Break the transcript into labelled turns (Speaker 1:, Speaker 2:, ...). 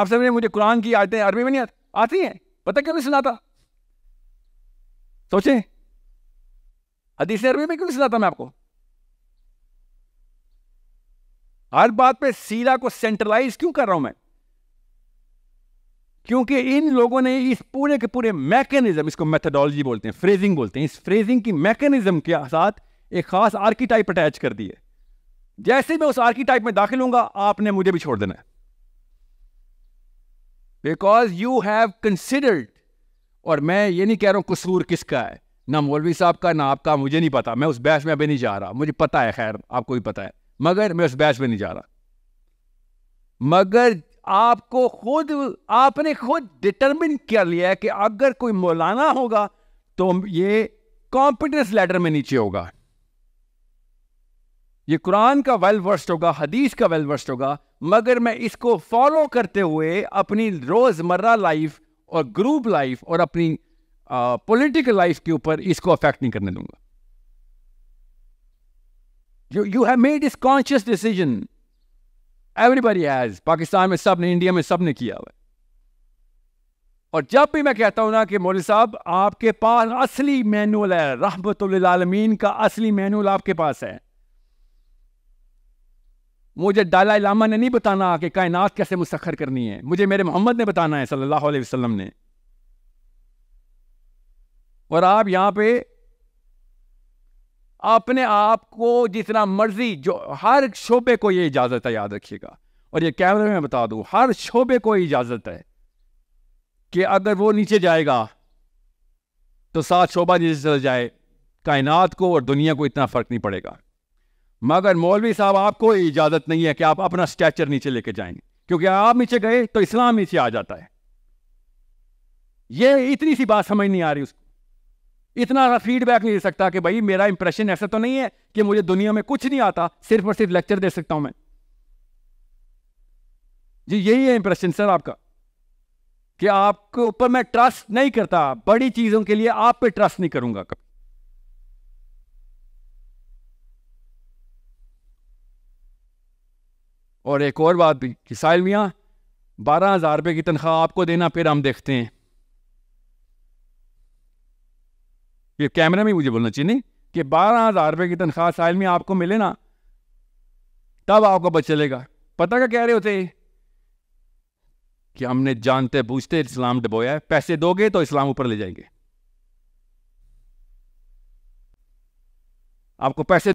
Speaker 1: आप सब ने मुझे कुरान की आयतें अरबी में नहीं आती आती हैं पता क्यों नहीं सुनाता सोचें हदीस अरबी में क्यों नहीं सुनाता मैं आपको हर बात पे सीरा को सेंट्रलाइज क्यों कर रहा हूं मैं क्योंकि इन लोगों ने इस पूरे के पूरे मैकेनिज्म इसको मेथडोलॉजी बोलते हैं फ्रेजिंग बोलते हैं इस फ्रेजिंग की मैकेनिज्म के साथ एक खास आर्किटाइप अटैच कर दी है जैसे मैं उस आर्किटाइप में दाखिल हूंगा आपने मुझे भी छोड़ देना है बिकॉज यू हैव कंसिडर्ड और मैं ये नहीं कह रहा हूँ कसूर किसका है ना मौलवी साहब का ना आपका मुझे नहीं पता मैं उस बैच में अभी नहीं जा रहा मुझे पता है खैर आपको भी पता है मगर मैं उस बैच में नहीं जा रहा मगर आपको खुद आपने खुद डिटरमिन कर लिया है कि अगर कोई मौलाना होगा तो ये कॉम्पिटेंस लेटर में नीचे होगा ये कुरान का वेल वर्स्ट होगा हदीस का वेल वर्स्ट होगा मगर मैं इसको फॉलो करते हुए अपनी रोज़मर्रा लाइफ और ग्रुप लाइफ और अपनी पॉलिटिकल लाइफ के ऊपर इसको अफेक्ट नहीं करने दूंगा you you have made this conscious decision everybody has Pakistan में सब ने इंडिया में सब ने किया हुआ और जब भी मैं कहता हूं ना कि मौलवी साहब आपके पास असली मैनुअल है रहमत आलमीन का असली मैनुअल आपके पास है मुझे डाला लामा ने नहीं बताना कि कायनात कैसे मुसखर करनी है मुझे मेरे मोहम्मद ने बताना है सल्लल्लाहु अलैहि वसल्लम ने और आप यहाँ पे अपने आप को जितना मर्जी जो हर शोबे को ये इजाज़त है याद रखिएगा और ये कैमरे में बता दू हर शोबे को इजाज़त है कि अगर वो नीचे जाएगा तो साथ शोबा नीचे चल जाए कायनात को और दुनिया को इतना फ़र्क नहीं पड़ेगा मगर मौलवी साहब आपको इजाज़त नहीं है कि आप अपना स्टैचर नीचे लेके जाएंगे क्योंकि आप नीचे गए तो इस्लाम नीचे आ जाता है ये इतनी सी बात समझ नहीं आ रही उसको इतना फीडबैक नहीं दे सकता कि भाई मेरा इंप्रेशन ऐसा तो नहीं है कि मुझे दुनिया में कुछ नहीं आता सिर्फ और सिर्फ लेक्चर दे सकता हूं मैं जी यही है इंप्रेशन सर आपका कि आपके ऊपर मैं ट्रस्ट नहीं करता बड़ी चीज़ों के लिए आप पे ट्रस्ट नहीं करूंगा कभी और एक और बात भी कि साहिल मियाँ बारह हज़ार रुपये की तनख्वाह आपको देना फिर हम देखते हैं ये कैमरे में मुझे बोलना चाहिए नहीं कि बारह हज़ार रुपये की तनख्वाह साहिल मियाँ आपको मिले ना तब आपको बच चलेगा पता क्या कह रहे होते कि हमने जानते बूझते इस्लाम डबोया है पैसे दोगे तो इस्लाम ऊपर ले जाएंगे आपको पैसे